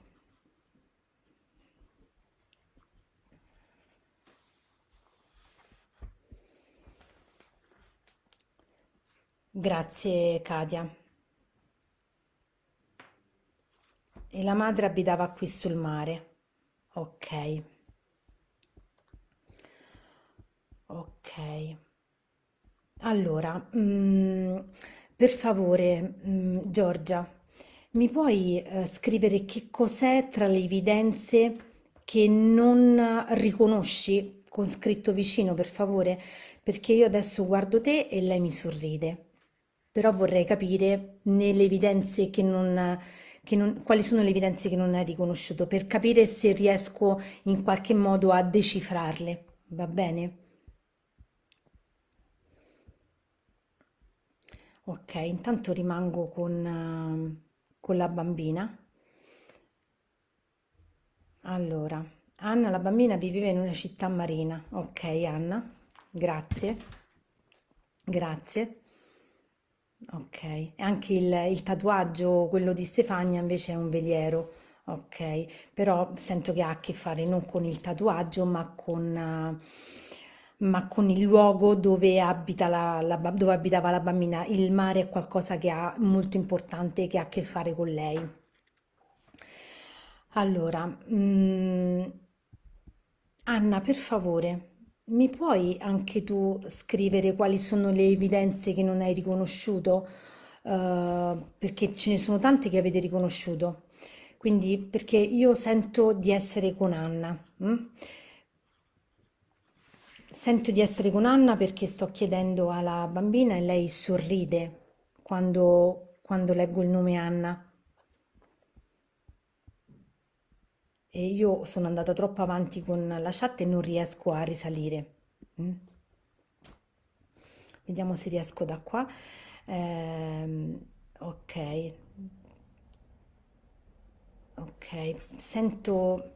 Grazie Katia. E la madre abitava qui sul mare. Ok. Ok. Allora, mm, per favore, mm, Giorgia, mi puoi eh, scrivere che cos'è tra le evidenze che non riconosci con scritto vicino, per favore? Perché io adesso guardo te e lei mi sorride, però vorrei capire nelle evidenze che non, che non, quali sono le evidenze che non hai riconosciuto per capire se riesco in qualche modo a decifrarle, va bene? Ok, intanto rimango con, eh, con la bambina. Allora, Anna, la bambina vive in una città marina. Ok, Anna, grazie. Grazie. Ok, e anche il, il tatuaggio, quello di Stefania, invece è un veliero. Ok, però sento che ha a che fare non con il tatuaggio, ma con... Uh, ma con il luogo dove, abita la, la, dove abitava la bambina. Il mare è qualcosa che ha molto importante, che ha a che fare con lei. Allora, mh, mm, Anna, per favore, mi puoi anche tu scrivere quali sono le evidenze che non hai riconosciuto? Uh, perché ce ne sono tante che avete riconosciuto. Quindi, perché io sento di essere con Anna. Mh? Mm? Sento di essere con Anna perché sto chiedendo alla bambina e lei sorride quando, quando leggo il nome Anna. E io sono andata troppo avanti con la chat e non riesco a risalire. Mm? Vediamo se riesco da qua. Eh, ok. Ok, sento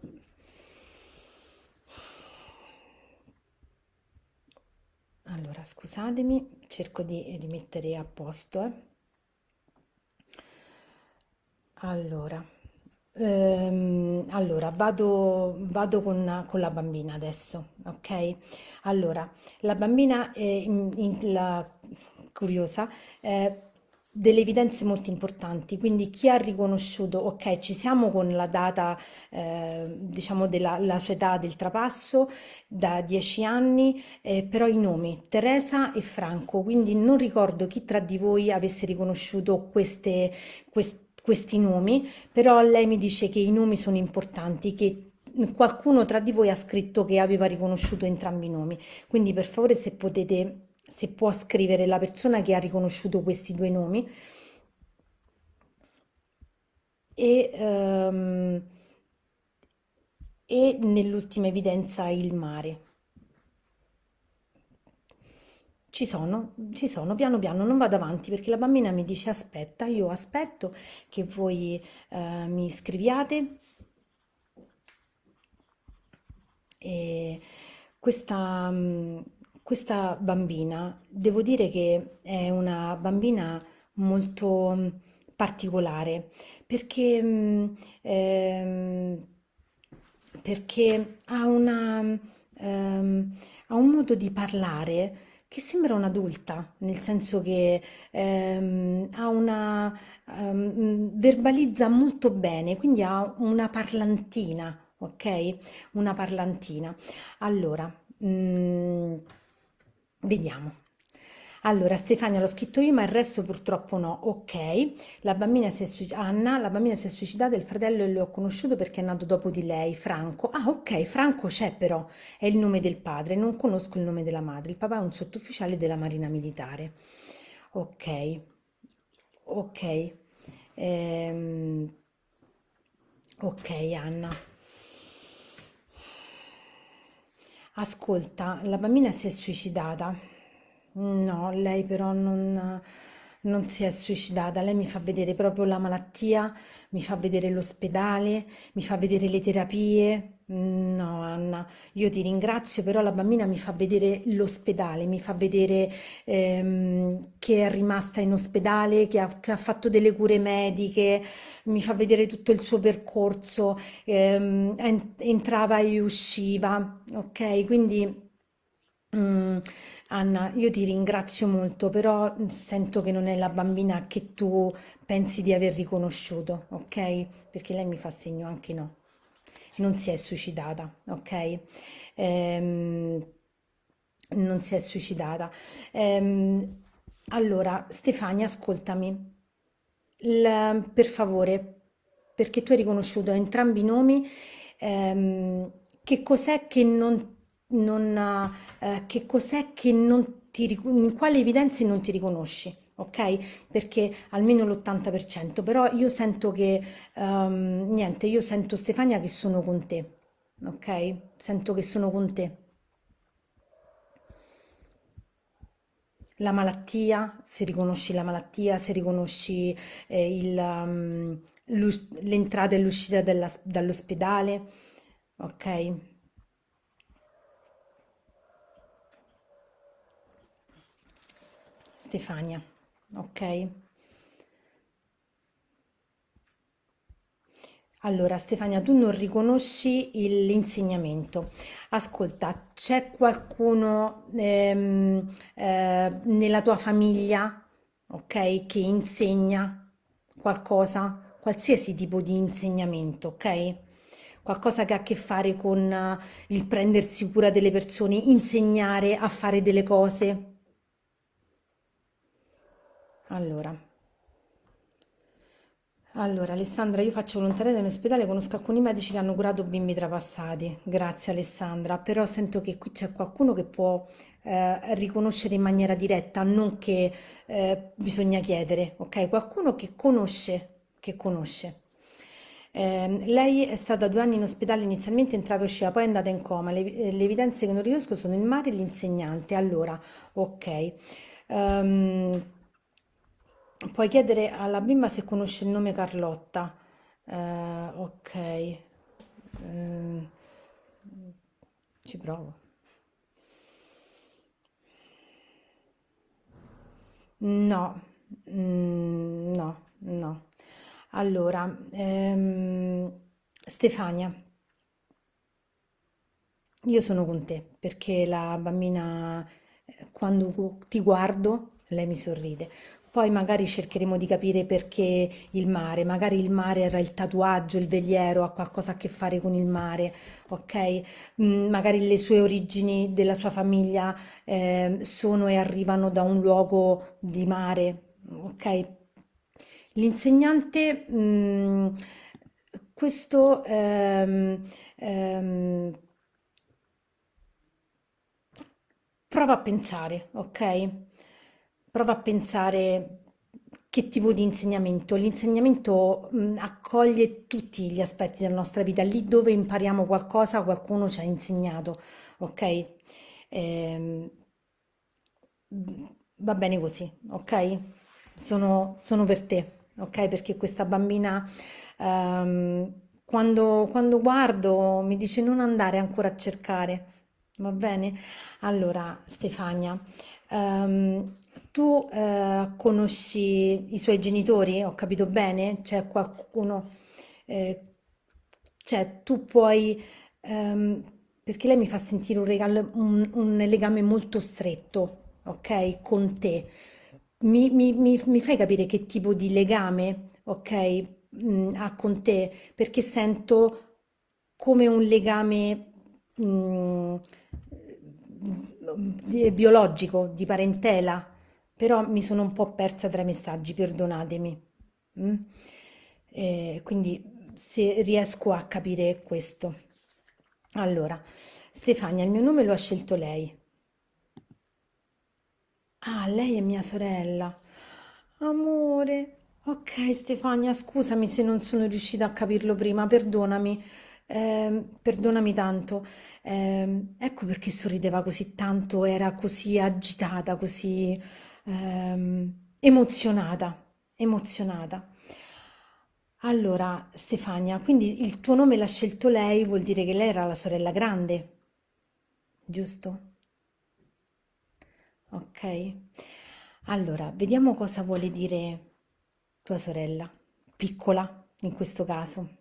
allora scusatemi cerco di rimettere a posto eh. allora ehm, allora vado vado con, con la bambina adesso ok allora la bambina è in, in, la curiosa eh, delle evidenze molto importanti, quindi chi ha riconosciuto, ok, ci siamo con la data, eh, diciamo, della sua età del trapasso, da dieci anni, eh, però i nomi, Teresa e Franco, quindi non ricordo chi tra di voi avesse riconosciuto queste, quest, questi nomi, però lei mi dice che i nomi sono importanti, che qualcuno tra di voi ha scritto che aveva riconosciuto entrambi i nomi, quindi per favore se potete se può scrivere la persona che ha riconosciuto questi due nomi. E, um, e nell'ultima evidenza il mare. Ci sono, ci sono, piano piano, non vado avanti perché la bambina mi dice aspetta, io aspetto che voi uh, mi scriviate. E questa, mm, questa bambina, devo dire che è una bambina molto mm, particolare perché, mm, ehm, perché ha una, ehm, ha un modo di parlare che sembra un'adulta, nel senso che ehm, ha una, ehm, verbalizza molto bene, quindi ha una parlantina, ok? Una parlantina. Allora, mh, mm, Vediamo. Allora, Stefania l'ho scritto io, ma il resto purtroppo no. Ok, la bambina si è suicidata, Anna, la bambina si è suicidata, il fratello lo ho conosciuto perché è nato dopo di lei, Franco. Ah, ok, Franco c'è però, è il nome del padre, non conosco il nome della madre. Il papà è un sottufficiale della Marina Militare. Ok, ok. Ehm... Ok, Anna. Ascolta, la bambina si è suicidata. No, lei però non, non si è suicidata, lei mi fa vedere proprio la malattia, mi fa vedere l'ospedale, mi fa vedere le terapie. No, Anna, io ti ringrazio, però la bambina mi fa vedere l'ospedale, mi fa vedere ehm, che è rimasta in ospedale, che ha, che ha, fatto delle cure mediche, mi fa vedere tutto il suo percorso, ehm, entrava e usciva, ok? Quindi Mm, Anna, io ti ringrazio molto, però sento che non è la bambina che tu pensi di aver riconosciuto, ok? Perché lei mi fa segno anche no. Non si è suicidata, ok? Ehm, non si è suicidata. Ehm, allora, Stefania, ascoltami. Il, per favore, perché tu hai riconosciuto entrambi i nomi, ehm, che cos'è che non non, eh, che cos'è che non ti, in quale evidenze non ti riconosci. Ok? Perché almeno l'80%, però io sento che, um, niente, io sento Stefania che sono con te, ok? Sento che sono con te. la malattia, se riconosci la malattia, se riconosci eh, ehm, l'entrata um, e l'uscita dall'ospedale, ok? Stefania ok allora Stefania tu non riconosci l'insegnamento ascolta c'è qualcuno ehm, eh, nella tua famiglia ok che insegna qualcosa qualsiasi tipo di insegnamento ok qualcosa che ha a che fare con eh, il prendersi cura delle persone insegnare a fare delle cose allora. allora. Alessandra, io faccio volontariato in ospedale, conosco alcuni medici che hanno curato bimbi trapassati. Grazie Alessandra, però sento che qui c'è qualcuno che può eh, riconoscere in maniera diretta, non che eh, bisogna chiedere, ok? Qualcuno che conosce, che conosce. Eh, lei è stata due anni in ospedale, inizialmente entrata e usciva, poi è andata in coma. Le, le evidenze che non riesco sono il mare e l'insegnante. Allora, ok. Um, puoi chiedere alla bimba se conosce il nome Carlotta. Eh, ok, eh, ci provo. No, mm, no, no. Allora, ehm, Stefania, io sono con te perché la bambina, eh, quando ti guardo, lei mi sorride. Poi magari cercheremo di capire perché il mare, magari il mare era il tatuaggio, il veliero, ha qualcosa a che fare con il mare, ok? Mm, magari le sue origini della sua famiglia eh, sono e arrivano da un luogo di mare, ok? L'insegnante, mm, questo... Ehm, ehm, prova a pensare, ok? prova a pensare che tipo di insegnamento? L'insegnamento mh, accoglie tutti gli aspetti della nostra vita, lì dove impariamo qualcosa qualcuno ci ha insegnato, ok? Ehm, va bene così, ok? Sono, sono, per te, ok? Perché questa bambina, ehm, quando, quando guardo, mi dice non andare ancora a cercare, va bene? Allora, Stefania, ehm, tu eh, conosci i suoi genitori? Ho capito bene? C'è qualcuno, eh, cioè tu puoi, ehm, perché lei mi fa sentire un, regalo, un, un legame molto stretto, ok, con te. Mi, mi, mi, mi fai capire che tipo di legame, ok, mh, mm, ha con te? Perché sento come un legame... Mh, mm, biologico, di parentela, però mi sono un po' persa tra i messaggi, perdonatemi. Mm? Eh, quindi se riesco a capire questo. Allora, Stefania, il mio nome lo ha scelto lei. Ah, lei è mia sorella. Amore. Ok, Stefania, scusami se non sono riuscita a capirlo prima, perdonami. Eh, perdonami tanto. Eh, ecco perché sorrideva così tanto, era così agitata, così ehm, emozionata, emozionata. Allora, Stefania, quindi il tuo nome l'ha scelto lei, vuol dire che lei era la sorella grande, giusto? Ok, allora vediamo cosa vuole dire tua sorella, piccola in questo caso.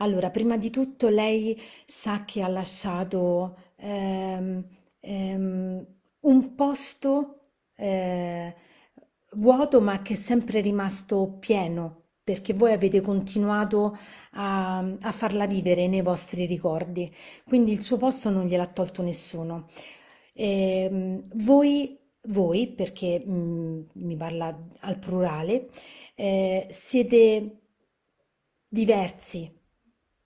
Allora, prima di tutto lei sa che ha lasciato ehm, ehm, un posto eh, vuoto ma che è sempre rimasto pieno perché voi avete continuato a, a, farla vivere nei vostri ricordi, quindi il suo posto non gliel'ha tolto nessuno. E, ehm, voi, voi, perché mh, mm, mi parla al plurale, eh, siete diversi,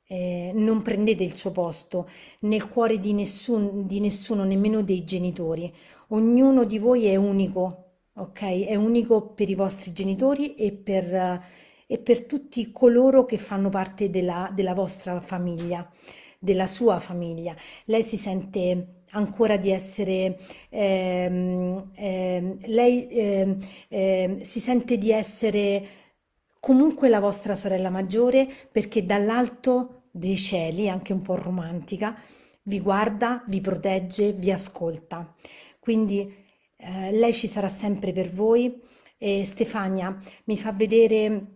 eh, non prendete il suo posto nel cuore di, nessun, di nessuno, nemmeno dei genitori ognuno di voi è unico, ok? È unico per i vostri genitori e per, e per tutti coloro che fanno parte della, della vostra famiglia, della sua famiglia. Lei si sente ancora di essere, ehm, ehm, lei ehm, ehm, si sente di essere comunque la vostra sorella maggiore perché dall'alto dei cieli, anche un po' romantica, vi guarda, vi protegge, vi ascolta. Quindi eh, lei ci sarà sempre per voi. E Stefania mi fa vedere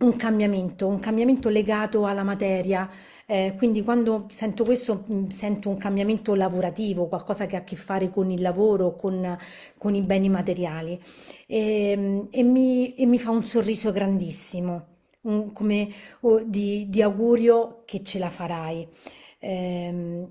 un cambiamento, un cambiamento legato alla materia. Eh, quindi quando sento questo mm, sento un cambiamento lavorativo, qualcosa che ha a che fare con il lavoro, con, con i beni materiali. E, mm, e, mi, e, mi, fa un sorriso grandissimo, un, come oh, di, di, augurio che ce la farai. Eh,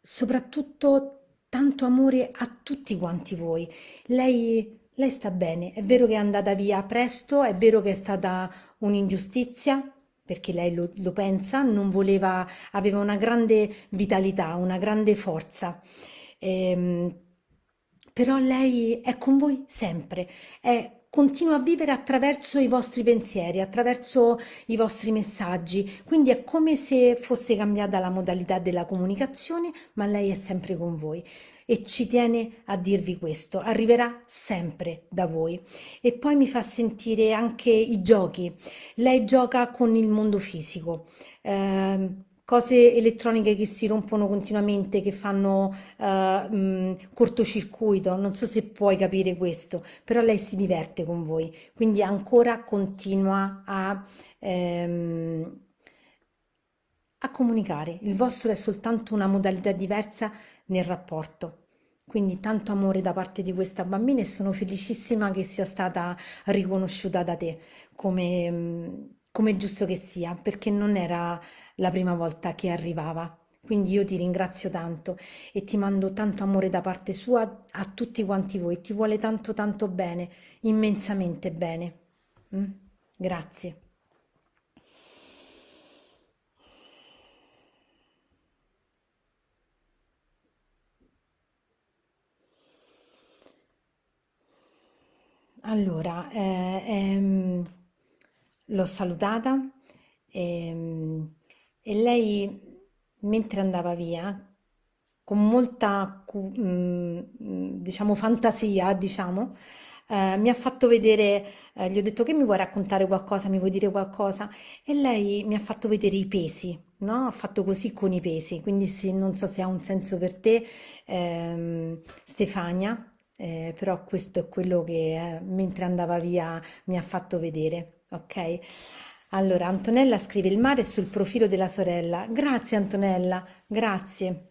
soprattutto tanto amore a tutti quanti voi. Lei, lei sta bene, è vero che è andata via presto, è vero che è stata un'ingiustizia, perché lei lo, lo pensa, voleva, aveva una grande vitalità, una grande forza. Ehm, però lei è con voi sempre, è continua a vivere attraverso i vostri pensieri, attraverso i vostri messaggi, quindi è come se fosse cambiata la modalità della comunicazione, ma lei è sempre con voi e ci tiene a dirvi questo, arriverà sempre da voi. E poi mi fa sentire anche i giochi, lei gioca con il mondo fisico. Eh, cose elettroniche che si rompono continuamente, che fanno uh, mh, cortocircuito. Non so se puoi capire questo, però lei si diverte con voi, quindi ancora continua a, ehm, a comunicare. Il vostro è soltanto una modalità diversa nel rapporto. Quindi tanto amore da parte di questa bambina e sono felicissima che sia stata riconosciuta da te come, come giusto che sia, perché non era la prima volta che arrivava. Quindi io ti ringrazio tanto e ti mando tanto amore da parte sua a tutti quanti voi. Ti vuole tanto tanto bene, immensamente bene. Mm? Grazie. Allora, eh, ehm, l'ho salutata. Ehm, e lei, mentre andava via, con molta, mm, diciamo, fantasia, diciamo, eh, mi ha fatto vedere, eh, gli ho detto che mi vuoi raccontare qualcosa, mi vuoi dire qualcosa, e lei mi ha fatto vedere i pesi, no? Ha fatto così con i pesi, quindi se, non so se ha un senso per te, ehm, Stefania, eh, però questo è quello che eh, mentre andava via mi ha fatto vedere, ok? Allora, Antonella scrive il mare sul profilo della sorella. Grazie Antonella, grazie.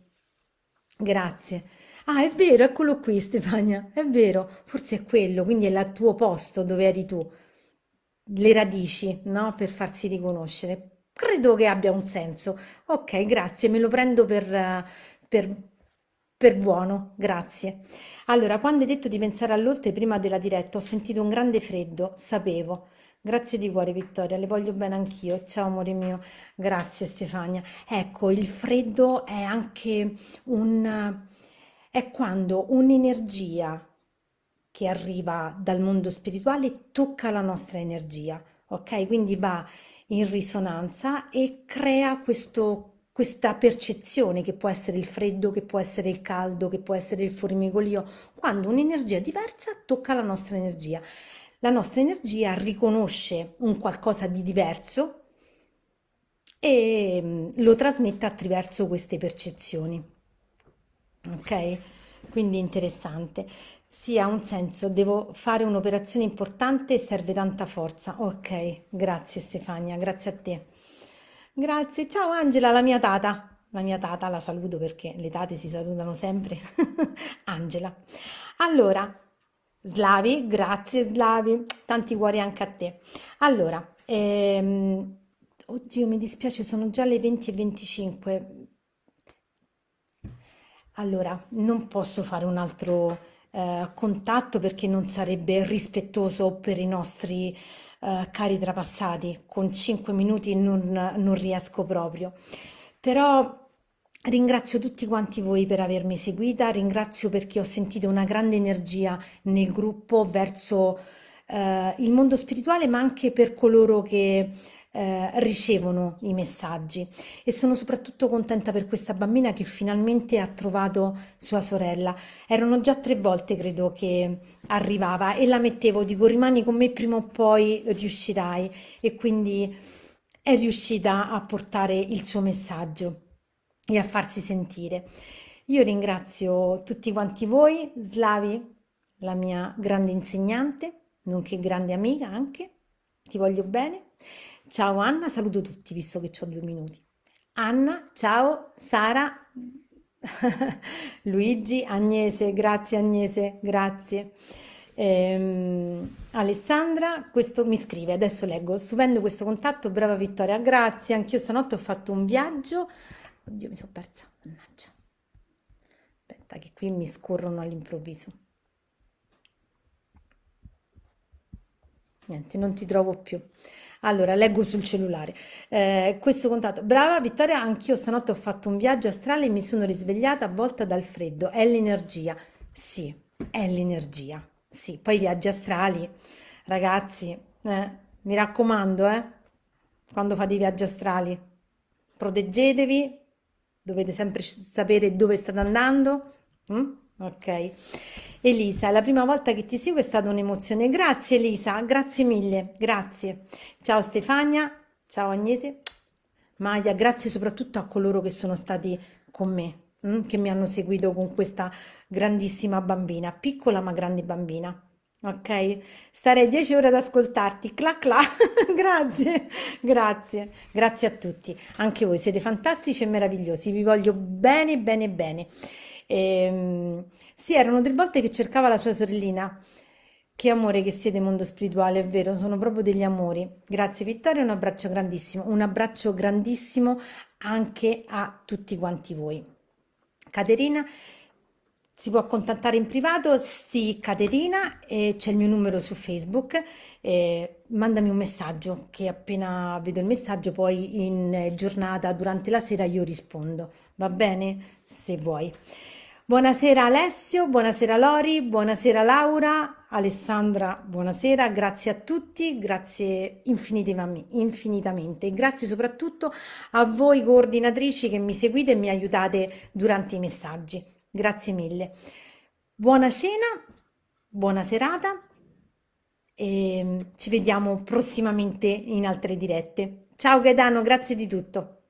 Grazie. Ah, è vero, eccolo qui Stefania, è vero, forse è quello, quindi è il tuo posto dove eri tu. Le radici, no? Per farsi riconoscere. Credo che abbia un senso. Ok, grazie, me lo prendo per, per, per buono, grazie. Allora, quando hai detto di pensare all'oltre prima della diretta, ho sentito un grande freddo, sapevo. Grazie di cuore Vittoria, le voglio bene anch'io. Ciao amore mio, grazie Stefania. Ecco, il freddo è anche un... è quando un'energia che arriva dal mondo spirituale tocca la nostra energia, ok? Quindi va in risonanza e crea questo questa percezione che può essere il freddo, che può essere il caldo, che può essere il formicolio, quando un'energia diversa tocca la nostra energia la nostra energia riconosce un qualcosa di diverso e mm, lo trasmette attraverso queste percezioni. Ok? Quindi interessante. Sì, ha un senso, devo fare un'operazione importante e serve tanta forza. Ok, grazie Stefania, grazie a te. Grazie, ciao Angela, la mia tata. La mia tata la saluto perché le tate si salutano sempre. Angela. Allora, Slavi, grazie Slavi, tanti cuori anche a te. Allora, ehm, oddio mi dispiace, sono già le 20 e 25. Allora, non posso fare un altro eh, contatto perché non sarebbe rispettoso per i nostri eh, cari trapassati. Con 5 minuti non, non riesco proprio. Però Ringrazio tutti quanti voi per avermi seguita, ringrazio perché ho sentito una grande energia nel gruppo verso eh, il mondo spirituale, ma anche per coloro che eh, ricevono i messaggi e sono soprattutto contenta per questa bambina che finalmente ha trovato sua sorella. Erano già tre volte credo che arrivava e la mettevo, dico rimani con me prima o poi riuscirai e quindi è riuscita a portare il suo messaggio e a farsi sentire. Io ringrazio tutti quanti voi, Slavi, la mia grande insegnante, nonché grande amica anche, ti voglio bene. Ciao Anna, saluto tutti visto che ho due minuti. Anna, ciao, Sara, Luigi, Agnese, grazie Agnese, grazie. Ehm, Alessandra, questo mi scrive, adesso leggo, stupendo questo contatto, brava Vittoria, grazie, anch'io stanotte ho fatto un viaggio Oddio, mi sono persa. Mannaggia. Aspetta, che qui mi scorrono all'improvviso. Niente, non ti trovo più. Allora, leggo sul cellulare. Eh, questo contatto. Brava Vittoria, anch'io stanotte ho fatto un viaggio astrale e mi sono risvegliata avvolta dal freddo. È l'energia. Sì, è l'energia. Sì, poi viaggi astrali, ragazzi, eh, mi raccomando, eh, quando fate i viaggi astrali, proteggetevi dovete sempre sapere dove state andando. Mm? Ok. Elisa, la prima volta che ti seguo è stata un'emozione. Grazie Elisa, grazie mille, grazie. Ciao Stefania, ciao Agnese, Maia, grazie soprattutto a coloro che sono stati con me, mm? che mi hanno seguito con questa grandissima bambina, piccola ma grande bambina. Ok, starei 10 ore ad ascoltarti. Cla cla, grazie, grazie, grazie a tutti. Anche voi siete fantastici e meravigliosi. Vi voglio bene, bene, bene. Ehm, sì, erano tre volte che cercava la sua sorellina. Che amore che siete mondo spirituale, è vero, sono proprio degli amori. Grazie Vittoria, un abbraccio grandissimo. Un abbraccio grandissimo anche a tutti quanti voi. Caterina, si può contattare in privato? Sì, Caterina, eh, c'è il mio numero su Facebook. eh, mandami un messaggio, che appena vedo il messaggio, poi in giornata, durante la sera, io rispondo. Va bene? Se vuoi. Buonasera Alessio, buonasera Lori, buonasera Laura, Alessandra, buonasera, grazie a tutti, grazie infinitamente grazie soprattutto a voi coordinatrici che mi seguite e mi aiutate durante i messaggi. Grazie mille. Buona cena, buona serata e ci vediamo prossimamente in altre dirette. Ciao Gaetano, grazie di tutto.